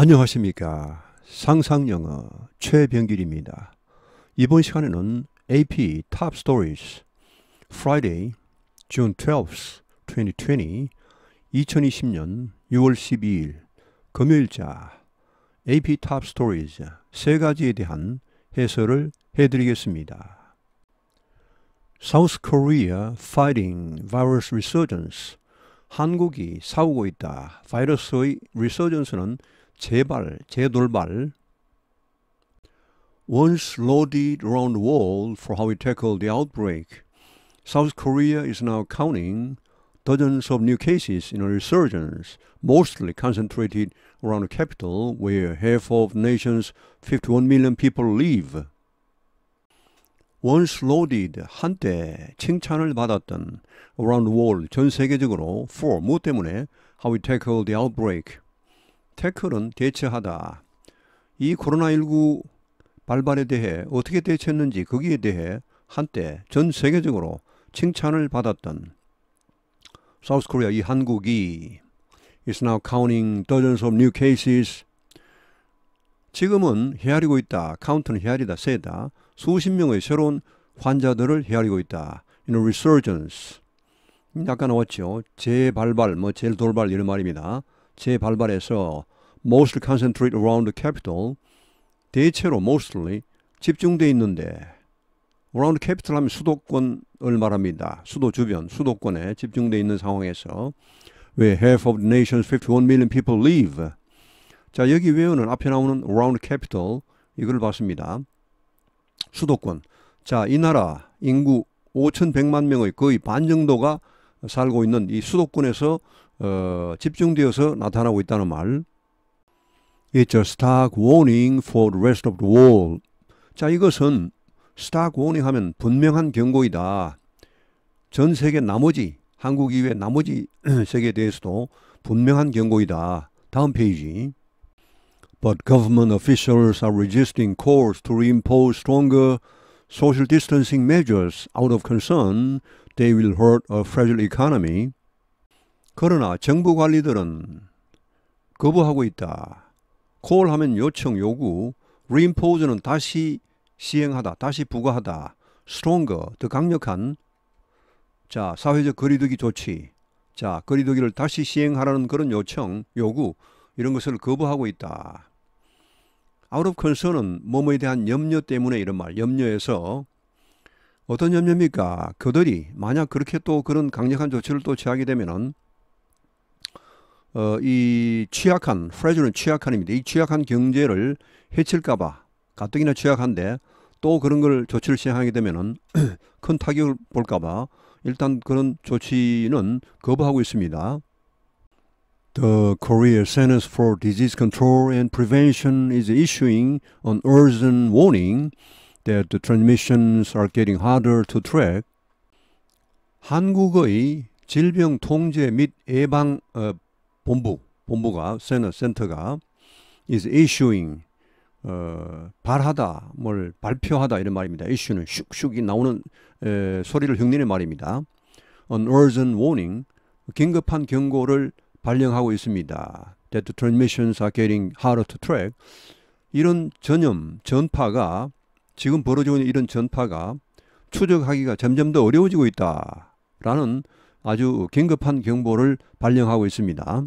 안녕하십니까. 상상영어 최병길입니다. 이번 시간에는 AP Top Stories Friday, June 12th, 2020 2020년 6월 12일 금요일자 AP Top Stories 세 가지에 대한 해설을 해드리겠습니다. South Korea fighting virus resurgence 한국이 싸우고 있다. 바이러스의 resurgence는 재발, 재돌발. Once loaded round world for how we tackle the outbreak, South Korea is now counting dozens of new cases in a resurgence, mostly concentrated around the capital where half of the nation's 51 million people live. Once loaded 한때 칭찬을 받았던 around the world 전 세계적으로 for 무 때문에 how we tackle the outbreak 태클은 대처하다. 이 코로나19 발발에 대해 어떻게 대처했는지 거기에 대해 한때 전 세계적으로 칭찬을 받았던 사우스 코리아 이 한국이 is now counting dozens of new cases 지금은 헤아리고 있다. 카운트는 헤아리다, 세다. 수십 명의 새로운 환자들을 헤아리고 있다. In a resurgence. 약간 음, 나왔죠. 재발발, 뭐 재돌발 이런 말입니다. 재발발해서 mostly concentrate around the capital 대체로 mostly 집중돼 있는데 around capital 하면 수도권을 말합니다. 수도 주변, 수도권에 집중돼 있는 상황에서 왜 half of the nation's 51 million people live 자 여기 외우는 앞에 나오는 around capital 이걸 봤습니다. 수도권 자 이 나라 인구 5,100만 명의 거의 반 정도가 살고 있는 이 수도권에서 어, 집중되어서 나타나고 있다는 말 It's a stark warning for the rest of the world. 자, 이것은 stark warning 하면 분명한 경고이다. 전 세계 나머지, 한국 이외 나머지 세계에 대해서도 분명한 경고이다. 다음 페이지. But government officials are resisting calls to reimpose stronger social distancing measures out of concern they will hurt a fragile economy. 그러나 정부 관리들은 거부하고 있다. c a l 하면 요청, 요구, r e 포 n f 는 다시 시행하다, 다시 부과하다, 스 t r 거더 강력한, 자, 사회적 거리두기 조치, 자, 거리두기를 다시 시행하라는 그런 요청, 요구, 이런 것을 거부하고 있다. 아 u t o 컨 c 는 몸에 대한 염려 때문에 이런 말, 염려에서 어떤 염려입니까? 그들이 만약 그렇게 또 그런 강력한 조치를 또 취하게 되면은 어, 이 취약한 프레즈는 취약한입니다. 이 취약한 경제를 해칠까봐 가뜩이나 취약한데 또 그런 걸 조치를 시행하게 되면은 큰 타격을 볼까봐 일단 그런 조치는 거부하고 있습니다. The Korea Center for Disease Control and Prevention is issuing an urgent warning that the transmissions are getting harder to track. 한국의 질병 통제 및 예방 어, 본부, 본부가 센터, 센터가 is issuing 어, 발하다, 뭘 발표하다 이런 말입니다. issue는 슉슉이 나오는 에, 소리를 흉내는 말입니다. an urgent warning, 긴급한 경고를 발령하고 있습니다. That transmissions are getting harder to track. 이런 전염, 전파가 지금 벌어지고 있는 이런 전파가 추적하기가 점점 더 어려워지고 있다라는 아주 긴급한 경보를 발령하고 있습니다.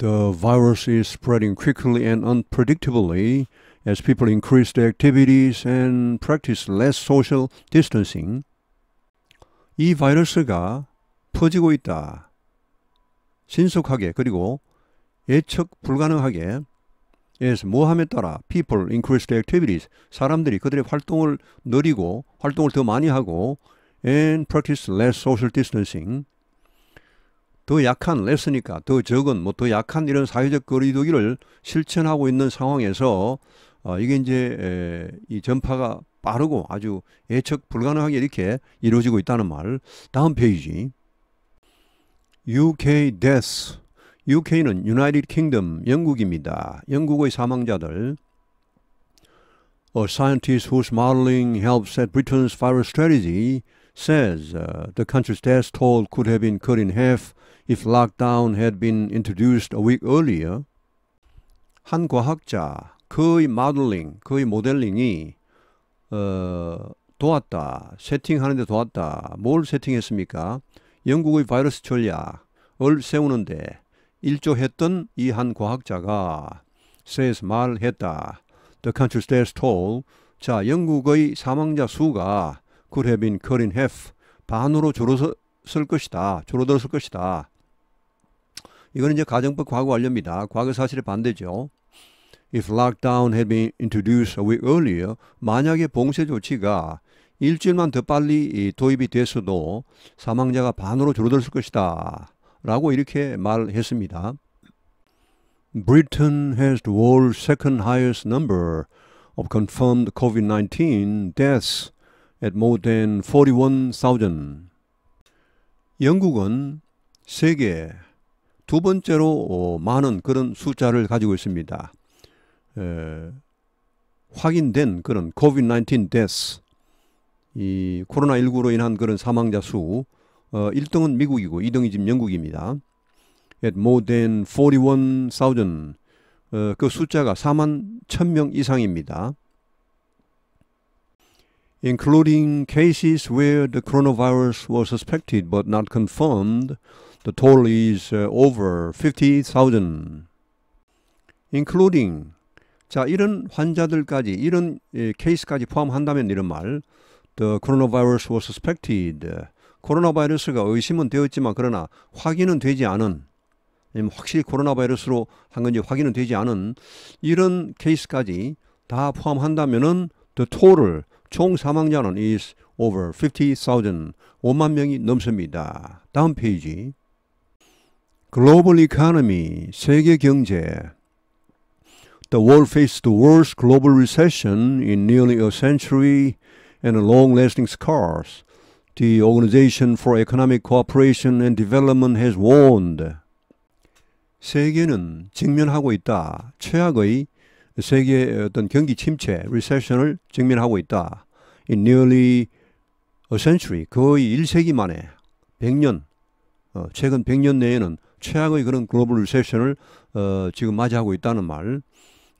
The virus is spreading quickly and unpredictably as people increase their activities and practice less social distancing. 이 바이러스가 퍼지고 있다. 신속하게 그리고 예측 불가능하게 yes, 모함에 따라 people increase their activities 사람들이 그들의 활동을 늘리고 활동을 더 많이 하고 and practice less social distancing 더 약한 레스니까 더 적은 뭐 더 약한 이런 사회적 거리두기를 실천하고 있는 상황에서 어, 이게 이제 에, 이 전파가 빠르고 아주 예측 불가능하게 이렇게 이루어지고 있다는 말. 다음 페이지. UK deaths. UK는 United Kingdom, 영국입니다. 영국의 사망자들. A scientist whose modeling helped set Britain's virus strategy says uh, the country's death toll could have been cut in half if lockdown had been introduced a week earlier, 한 과학자 그의 모델링, 그의 모델링이 어, 도왔다. 세팅하는데 도왔다. 뭘 세팅했습니까? 영국의 바이러스 전략을 세우는데 일조했던 이 한 과학자가 says 말했다. The country stays tall. 자, 영국의 사망자 수가 could have been cut in half. 반으로 줄었을 것이다. 줄어들었을 것이다. 이거는 이제 가정법 과거 완료입니다. 과거 사실의 반대죠. If lockdown had been introduced a week earlier, 만약에 봉쇄 조치가 일주일만 더 빨리 도입이 됐어도 사망자가 반으로 줄어들었을 것이다. 라고 이렇게 말했습니다. Britain has the world's second highest number of confirmed COVID-19 deaths at more than 41,000. 영국은 세계 두 번째로 어, 많은 그런 숫자를 가지고 있습니다. 에, 확인된 그런 COVID-19 deaths, 이 코로나19로 인한 그런 사망자 수, 어, 1등은 미국이고 2등이 지금 영국입니다. At more than 41,000, 어, 그 숫자가 4만 1,000명 이상입니다. including cases where the coronavirus was suspected but not confirmed. The total is uh, over 50,000. including 자, 이런 환자들까지 이런 예, 케이스까지 포함한다면 이런 말 The coronavirus was suspected. 코로나 바이러스가 의심은 되었지만 그러나 확인은 되지 않은 확실히 코로나 바이러스로 한 건지 확인은 되지 않은 이런 케이스까지 다 포함한다면은 the total 총 사망자는 is over 50,000, 5만 명이 넘습니다. 다음 페이지. 글로벌 이코노미, 세계 경제. The world faced the worst global recession in nearly a century and long-lasting scars. The Organization for Economic Cooperation and Development has warned. 세계는 직면하고 있다. 최악의 세계의 어떤 경기 침체, r e c 을 직면하고 있다. In nearly a century, 거의 1세기 만에 100년, 어, 최근 100년 내에는 최악의 그런 글로벌 리세션을 어, 지금 맞이하고 있다는 말.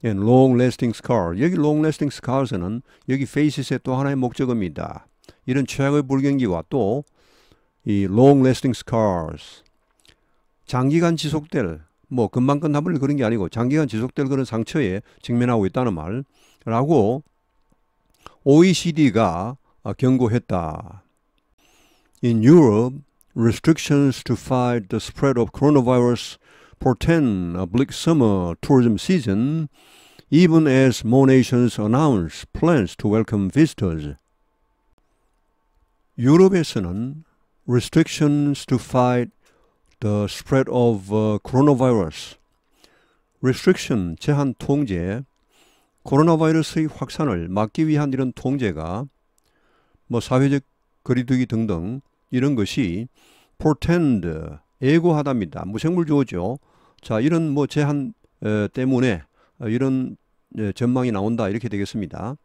And long-lasting scar. 여기 long-lasting scars는 여기 faces의 또 하나의 목적입니다. 이런 최악의 불경기와 또이 long-lasting scars 장기간 지속될 뭐 금방 끝나버릴 그런 게 아니고 장기간 지속될 그런 상처에 직면하고 있다는 말라고 OECD가 경고했다. In Europe, restrictions to fight the spread of coronavirus portend a bleak summer tourism season, even as more nations announce plans to welcome visitors. 유럽에서는 restrictions to fight the spread of uh, coronavirus, restriction, 제한 통제, 코로나 바이러스의 확산을 막기 위한 이런 통제가 뭐 사회적 거리두기 등등 이런 것이 portend, 예고하답니다. 무생물주죠 자, 이런 뭐 제한 에, 때문에 어, 이런 에, 예, 전망이 나온다 이렇게 되겠습니다.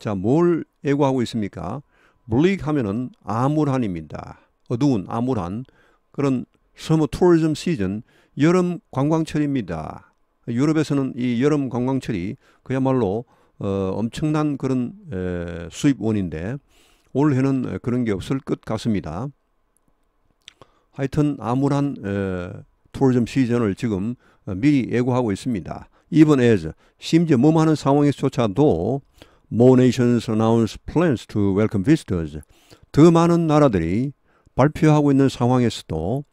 자, 뭘 예고하고 있습니까? bleak 하면은 암울한입니다. 어두운 암울한 그런 서머 투어즘 시즌 여름 관광철입니다. 유럽에서는 이 여름 관광철이 그야말로 어, 엄청난 그런 에, 수입원인데 올해는 그런 게 없을 것 같습니다. 하여튼 암울한 에, 투어즘 시즌을 지금 어, 미리 예고하고 있습니다. Even as 심지어 몸하는 상황에서조차도 More nations announce plans to welcome visitors. 더 많은 나라들이 발표하고 있는 상황에서도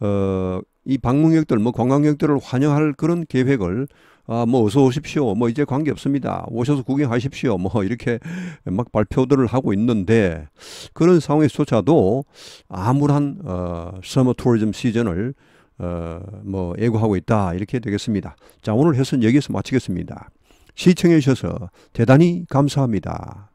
어, 이 방문객들 뭐 관광객들을 환영할 그런 계획을 아, 뭐 어서 오십시오. 뭐 이제 관계 없습니다. 오셔서 구경하십시오. 뭐 이렇게 막 발표들을 하고 있는데 그런 상황에서조차도 아무런 어, 서머 투어즘 시즌을 어, 뭐 예고하고 있다. 이렇게 되겠습니다. 자, 오늘 해선 여기서 마치겠습니다. 시청해 주셔서 대단히 감사합니다.